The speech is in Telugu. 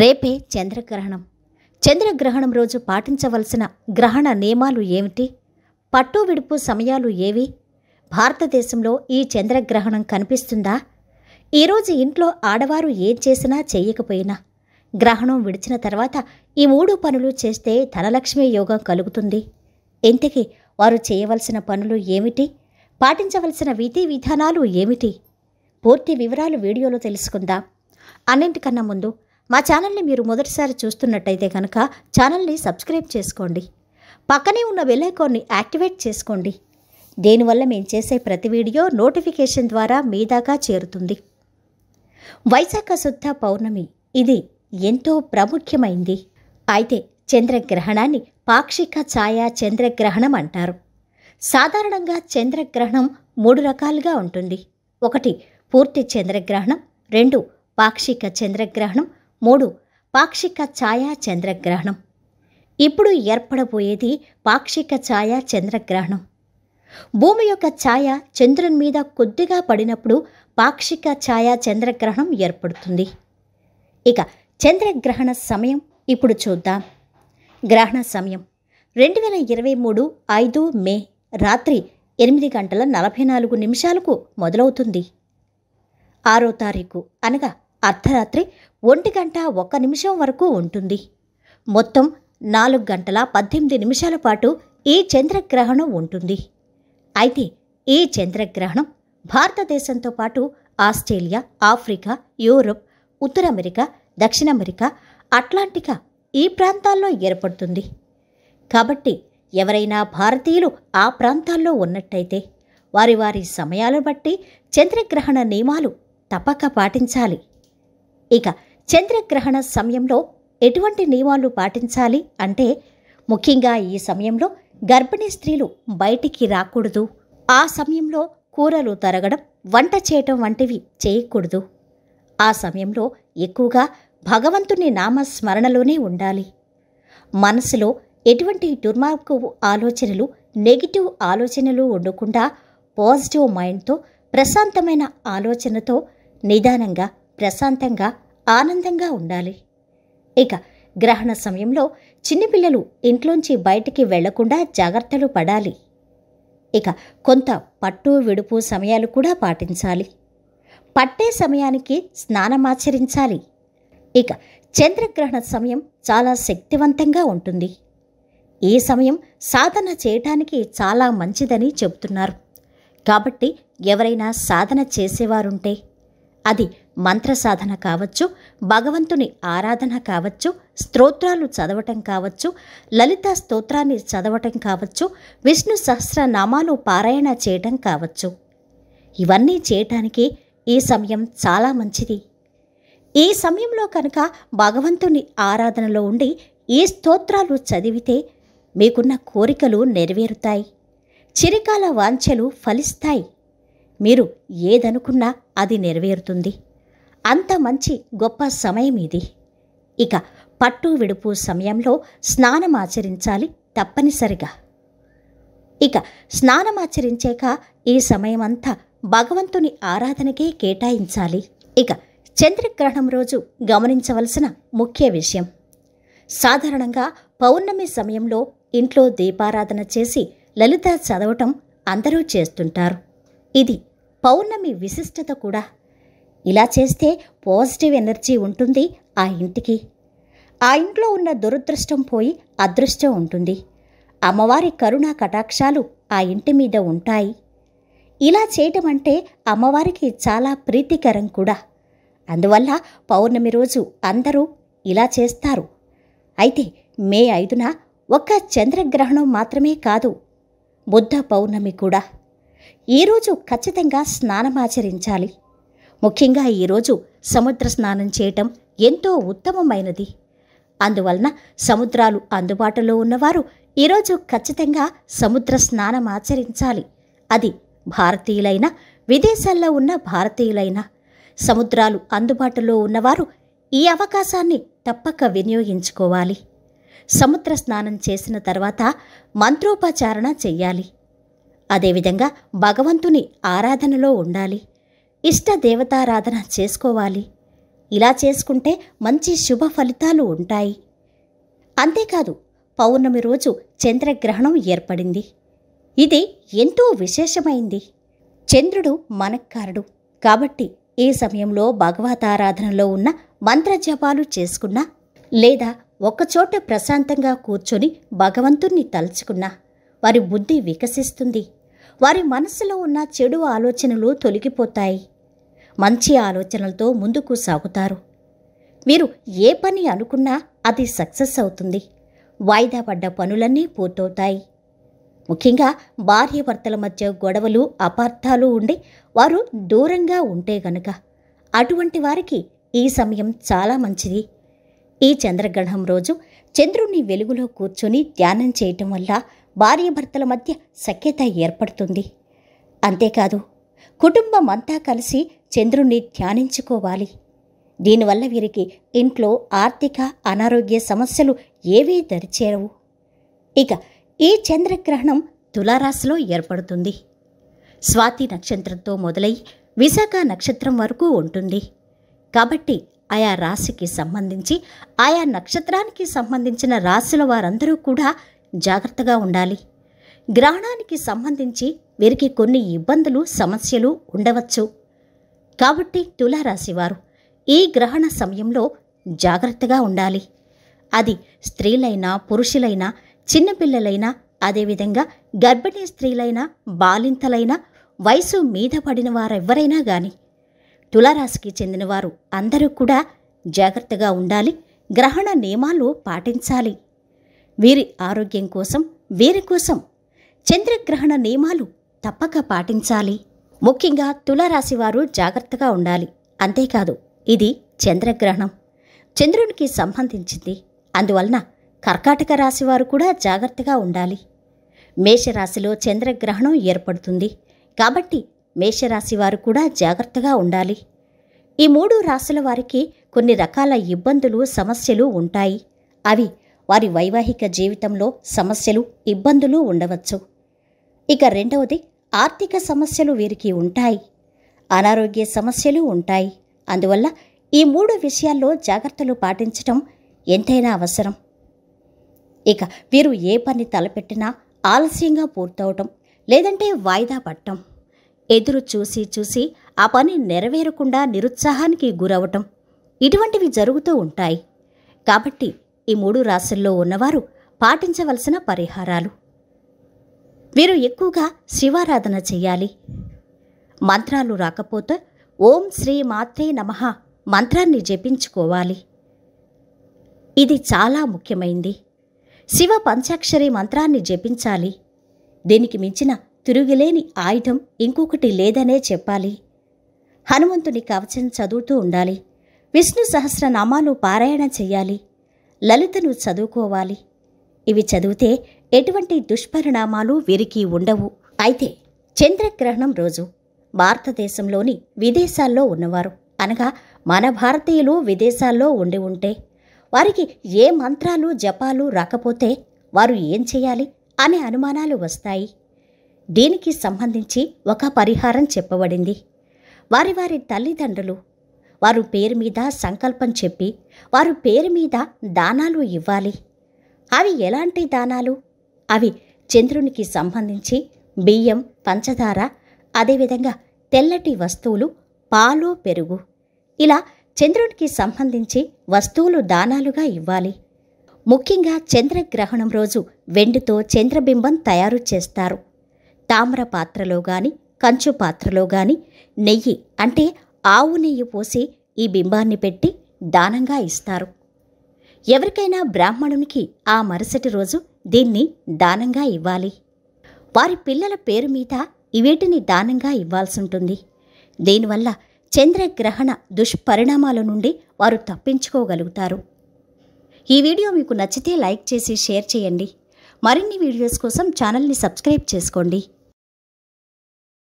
రేపే చంద్రగ్రహణం చంద్రగ్రహణం రోజు పాటించవలసిన గ్రహణ నియమాలు ఏమిటి పట్టు విడుపు సమయాలు ఏవి భారతదేశంలో ఈ చంద్రగ్రహణం కనిపిస్తుందా ఈరోజు ఇంట్లో ఆడవారు ఏం చేసినా చేయకపోయినా గ్రహణం విడిచిన తర్వాత ఈ మూడు పనులు చేస్తే ధనలక్ష్మి యోగం కలుగుతుంది ఇంతకీ వారు చేయవలసిన పనులు ఏమిటి పాటించవలసిన విధి విధానాలు ఏమిటి పూర్తి వివరాలు వీడియోలో తెలుసుకుందాం అన్నింటికన్నా ముందు మా ఛానల్ని మీరు మొదటిసారి చూస్తున్నట్టయితే కనుక ఛానల్ని సబ్స్క్రైబ్ చేసుకోండి పక్కనే ఉన్న వెలైకోన్ని యాక్టివేట్ చేసుకోండి దేనివల్ల మేము చేసే ప్రతి వీడియో నోటిఫికేషన్ ద్వారా మీ దాకా చేరుతుంది వైశాఖ శుద్ధ పౌర్ణమి ఇది ఎంతో ప్రాముఖ్యమైంది అయితే చంద్రగ్రహణాన్ని పాక్షిక ఛాయా చంద్రగ్రహణం అంటారు సాధారణంగా చంద్రగ్రహణం మూడు రకాలుగా ఉంటుంది ఒకటి పూర్తి చంద్రగ్రహణం రెండు పాక్షిక చంద్రగ్రహణం మూడు పాక్షిక ఛాయా చంద్రగ్రహణం ఇప్పుడు ఏర్పడబోయేది పాక్షిక ఛాయా చంద్రగ్రహణం భూమి యొక్క ఛాయ చంద్రుని మీద కొద్దిగా పడినప్పుడు పాక్షిక ఛాయా చంద్రగ్రహణం ఏర్పడుతుంది ఇక చంద్రగ్రహణ సమయం ఇప్పుడు చూద్దాం గ్రహణ సమయం రెండు వేల ఇరవై మూడు ఐదు మే రాత్రి ఎనిమిది గంటల నలభై నాలుగు నిమిషాలకు మొదలవుతుంది ఆరో తారీఖు అనగా అర్ధరాత్రి ఒంటి గంట ఒక్క నిమిషం వరకు ఉంటుంది మొత్తం నాలుగు గంటల పద్దెనిమిది నిమిషాల పాటు ఈ చంద్రగ్రహణం ఉంటుంది అయితే ఈ చంద్రగ్రహణం భారతదేశంతో పాటు ఆస్ట్రేలియా ఆఫ్రికా యూరప్ ఉత్తర అమెరికా దక్షిణ అమెరికా అట్లాంటికా ఈ ప్రాంతాల్లో ఏర్పడుతుంది కాబట్టి ఎవరైనా భారతీయులు ఆ ప్రాంతాల్లో ఉన్నట్టయితే వారి వారి సమయాలను బట్టి చంద్రగ్రహణ నియమాలు తప్పక పాటించాలి ఇక చంద్రగ్రహణ సమయంలో ఎటువంటి నియమాలు పాటించాలి అంటే ముఖ్యంగా ఈ సమయంలో గర్భిణీ స్త్రీలు బయటికి రాకూడదు ఆ సమయంలో కూరలు తరగడం వంట చేయటం వంటివి చేయకూడదు ఆ సమయంలో ఎక్కువగా భగవంతుని నామస్మరణలోనే ఉండాలి మనసులో ఎటువంటి దుర్మార్గు ఆలోచనలు నెగిటివ్ ఆలోచనలు ఉండకుండా పాజిటివ్ మైండ్తో ప్రశాంతమైన ఆలోచనతో నిదానంగా ప్రశాంతంగా ఆనందంగా ఉండాలి ఇక గ్రహణ సమయంలో చిన్నపిల్లలు ఇంట్లోంచి బయటికి వెళ్లకుండా జాగ్రత్తలు పడాలి ఇక కొంత పట్టు విడుపు సమయాలు కూడా పాటించాలి పట్టే సమయానికి స్నానమాచరించాలి ఇక చంద్రగ్రహణ సమయం చాలా శక్తివంతంగా ఉంటుంది ఈ సమయం సాధన చేయటానికి చాలా మంచిదని చెబుతున్నారు కాబట్టి ఎవరైనా సాధన చేసేవారుంటే అది మంత్రసాధన కావచ్చు భగవంతుని ఆరాధన కావచ్చు స్తోత్రాలు చదవటం కావచ్చు లలిత స్తోత్రాన్ని చదవటం కావచ్చు విష్ణు సహస్రనామాలు పారాయణ చేయటం కావచ్చు ఇవన్నీ చేయటానికి ఈ సమయం చాలా మంచిది ఈ సమయంలో కనుక భగవంతుని ఆరాధనలో ఉండి ఈ స్తోత్రాలు చదివితే మీకున్న కోరికలు నెరవేరుతాయి చిరికాల వాంఛలు ఫలిస్తాయి మీరు ఏదనుకున్నా అది నెరవేరుతుంది అంత మంచి గొప్ప సమయం ఇది ఇక పట్టు విడుపు సమయంలో స్నానం ఆచరించాలి తప్పనిసరిగా ఇక స్నానం ఆచరించాక ఈ సమయమంతా భగవంతుని ఆరాధనకే కేటాయించాలి ఇక చంద్రగ్రహణం రోజు గమనించవలసిన ముఖ్య విషయం సాధారణంగా పౌర్ణమి సమయంలో ఇంట్లో దీపారాధన చేసి లలిత చదవటం అందరూ చేస్తుంటారు ఇది పౌర్ణమి విశిష్టత కూడా ఇలా చేస్తే పాజిటివ్ ఎనర్జీ ఉంటుంది ఆ ఇంటికి ఆ ఇంట్లో ఉన్న దురదృష్టం పోయి అదృష్టం ఉంటుంది అమ్మవారి కరుణా కటాక్షాలు ఆ ఇంటి మీద ఉంటాయి ఇలా చేయటం అంటే అమ్మవారికి చాలా ప్రీతికరం కూడా అందువల్ల పౌర్ణమి రోజు అందరూ ఇలా చేస్తారు అయితే మే ఐదున ఒక్క చంద్రగ్రహణం మాత్రమే కాదు బుద్ధ పౌర్ణమి కూడా ఈరోజు ఖచ్చితంగా స్నానమాచరించాలి ముఖ్యంగా ఈరోజు సముద్ర స్నానం చేయటం ఎంతో ఉత్తమమైనది అందువలన సముద్రాలు అందుబాటులో ఉన్నవారు ఈరోజు ఖచ్చితంగా సముద్ర స్నానం ఆచరించాలి అది భారతీయులైనా విదేశాల్లో ఉన్న భారతీయులైనా సముద్రాలు అందుబాటులో ఉన్నవారు ఈ అవకాశాన్ని తప్పక వినియోగించుకోవాలి సముద్ర స్నానం చేసిన తర్వాత మంత్రోపచారణ చెయ్యాలి అదేవిధంగా భగవంతుని ఆరాధనలో ఉండాలి ఇష్ట దేవతారాధన చేసుకోవాలి ఇలా చేసుకుంటే మంచి శుభ ఫలితాలు ఉంటాయి అంతేకాదు పౌర్ణమి రోజు చంద్రగ్రహణం ఏర్పడింది ఇది ఎంతో విశేషమైంది చంద్రుడు మనక్కారుడు కాబట్టి ఈ సమయంలో భగవతారాధనలో ఉన్న మంత్రజపాలు చేసుకున్నా లేదా ఒకచోట ప్రశాంతంగా కూర్చొని భగవంతుణ్ణి తలుచుకున్నా వారి బుద్ధి వికసిస్తుంది వారి మనసులో ఉన్న చెడు ఆలోచనలు తొలగిపోతాయి మంచి ఆలోచనలతో ముందుకు సాగుతారు మీరు ఏ పని అనుకున్నా అది సక్సెస్ అవుతుంది వాయిదా పడ్డ పనులన్నీ పూర్తవుతాయి ముఖ్యంగా భర్తల మధ్య గొడవలు అపార్థాలు ఉండి వారు దూరంగా ఉంటే గనుక అటువంటి వారికి ఈ సమయం చాలా మంచిది ఈ చంద్రగ్రహం రోజు చంద్రుని వెలుగులో కూర్చొని ధ్యానం చేయటం వల్ల భార్యభర్తల మధ్య సఖ్యత ఏర్పడుతుంది అంతేకాదు కుటుంబం అంతా కలిసి చంద్రుణ్ణి ధ్యానించుకోవాలి దీనివల్ల వీరికి ఇంట్లో ఆర్థిక అనారోగ్య సమస్యలు ఏవీ దరిచేరవు ఇక ఈ చంద్రగ్రహణం తులారాశిలో ఏర్పడుతుంది స్వాతి నక్షత్రంతో మొదలై విశాఖ నక్షత్రం వరకు ఉంటుంది కాబట్టి ఆయా రాశికి సంబంధించి ఆయా నక్షత్రానికి సంబంధించిన రాశుల వారందరూ కూడా జాగ్రత్తగా ఉండాలి గ్రహణానికి సంబంధించి వీరికి కొన్ని ఇబ్బందులు సమస్యలు ఉండవచ్చు కాబట్టి తులారాశివారు ఈ గ్రహణ సమయంలో జాగ్రత్తగా ఉండాలి అది స్త్రీలైనా పురుషులైనా చిన్నపిల్లలైనా అదేవిధంగా గర్భిణీ స్త్రీలైనా బాలింతలైనా వయసు మీద పడిన వారెవ్వరైనా కానీ తులారాశికి చెందినవారు అందరూ కూడా జాగ్రత్తగా ఉండాలి గ్రహణ నియమాలు పాటించాలి వీరి ఆరోగ్యం కోసం వీరి కోసం చంద్రగ్రహణ నియమాలు తప్పక పాటించాలి ముఖ్యంగా తులారాశి వారు జాగ్రత్తగా ఉండాలి అంతేకాదు ఇది చంద్రగ్రహణం చంద్రునికి సంబంధించింది అందువలన కర్కాటక రాశి వారు కూడా జాగ్రత్తగా ఉండాలి మేషరాశిలో చంద్రగ్రహణం ఏర్పడుతుంది కాబట్టి మేషరాశి వారు కూడా జాగ్రత్తగా ఉండాలి ఈ మూడు రాశుల వారికి కొన్ని రకాల ఇబ్బందులు సమస్యలు ఉంటాయి అవి వారి వైవాహిక జీవితంలో సమస్యలు ఇబ్బందులు ఉండవచ్చు ఇక రెండవది ఆర్థిక సమస్యలు వీరికి ఉంటాయి అనారోగ్య సమస్యలు ఉంటాయి అందువల్ల ఈ మూడు విషయాల్లో జాగ్రత్తలు పాటించటం ఎంతైనా అవసరం ఇక వీరు ఏ పని తలపెట్టినా ఆలస్యంగా పూర్తవటం లేదంటే వాయిదా పట్టడం ఎదురు చూసి చూసి ఆ పని నెరవేరకుండా నిరుత్సాహానికి గురవటం ఇటువంటివి జరుగుతూ ఉంటాయి కాబట్టి ఈ మూడు రాశుల్లో ఉన్నవారు పాటించవలసిన పరిహారాలు వీరు ఎక్కువగా శివారాధన చేయాలి మంత్రాలు రాకపోతే ఓం శ్రీ మాత్రే నమ మంత్రాన్ని జపించుకోవాలి ఇది చాలా ముఖ్యమైంది శివ పంచాక్షరి మంత్రాన్ని జపించాలి దీనికి మించిన తిరుగులేని ఆయుధం ఇంకొకటి లేదనే చెప్పాలి హనుమంతుని కవచం చదువుతూ ఉండాలి విష్ణు సహస్రనామాలు పారాయణ చేయాలి లలితను చదువుకోవాలి ఇవి చదివితే ఎటువంటి దుష్పరిణామాలు వీరికి ఉండవు అయితే చంద్రగ్రహణం రోజు భారతదేశంలోని విదేశాల్లో ఉన్నవారు అనగా మన భారతీయులు విదేశాల్లో ఉండి ఉంటే వారికి ఏ మంత్రాలు జపాలు రాకపోతే వారు ఏం చేయాలి అనే అనుమానాలు వస్తాయి దీనికి సంబంధించి ఒక పరిహారం చెప్పబడింది వారి వారి తల్లిదండ్రులు వారు పేరు మీద సంకల్పం చెప్పి వారు పేరు మీద దానాలు ఇవ్వాలి అవి ఎలాంటి దానాలు అవి చంద్రునికి సంబంధించి బియ్యం పంచదార అదేవిధంగా తెల్లటి వస్తువులు పాలు పెరుగు ఇలా చంద్రునికి సంబంధించి వస్తువులు దానాలుగా ఇవ్వాలి ముఖ్యంగా చంద్రగ్రహణం రోజు వెండితో చంద్రబింబం తయారు చేస్తారు తామ్ర పాత్రలో గాని కంచు పాత్రలో గాని నెయ్యి అంటే ఆవు నెయ్యి పోసి ఈ బింబాన్ని పెట్టి దానంగా ఇస్తారు ఎవరికైనా బ్రాహ్మణునికి ఆ మరుసటి రోజు దీన్ని దానంగా ఇవ్వాలి వారి పిల్లల పేరు మీద ఇవేటిని దానంగా ఇవ్వాల్సుంటుంది దీనివల్ల చంద్రగ్రహణ దుష్పరిణామాల నుండి వారు తప్పించుకోగలుగుతారు ఈ వీడియో మీకు నచ్చితే లైక్ చేసి షేర్ చేయండి మరిన్ని వీడియోస్ కోసం ఛానల్ని సబ్స్క్రైబ్ చేసుకోండి